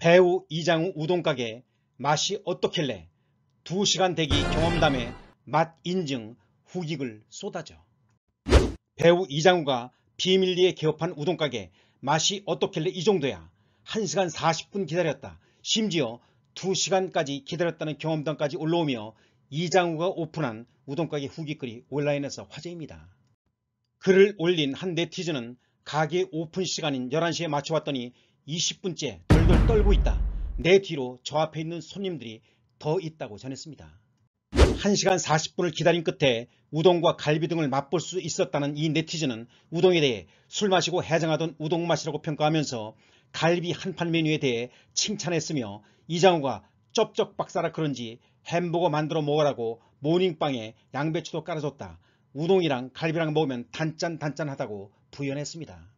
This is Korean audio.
배우 이장우 우동가게 맛이 어떻길래 2시간 대기 경험담에 맛 인증 후기글 쏟아져. 배우 이장우가 비밀리에 개업한 우동가게 맛이 어떻길래 이 정도야. 1시간 40분 기다렸다. 심지어 2시간까지 기다렸다는 경험담까지 올라오며 이장우가 오픈한 우동가게 후기글이 온라인에서 화제입니다. 글을 올린 한 네티즌은 가게 오픈 시간인 11시에 맞춰왔더니 20분째 덜덜 떨고 있다. 내 뒤로 저 앞에 있는 손님들이 더 있다고 전했습니다. 1시간 40분을 기다린 끝에 우동과 갈비 등을 맛볼 수 있었다는 이 네티즌은 우동에 대해 술 마시고 해장하던 우동 맛이라고 평가하면서 갈비 한판 메뉴에 대해 칭찬했으며 이장우가 쩝쩝 박사라 그런지 햄버거 만들어 먹으라고 모닝빵에 양배추도 깔아줬다. 우동이랑 갈비랑 먹으면 단짠단짠하다고 부연했습니다.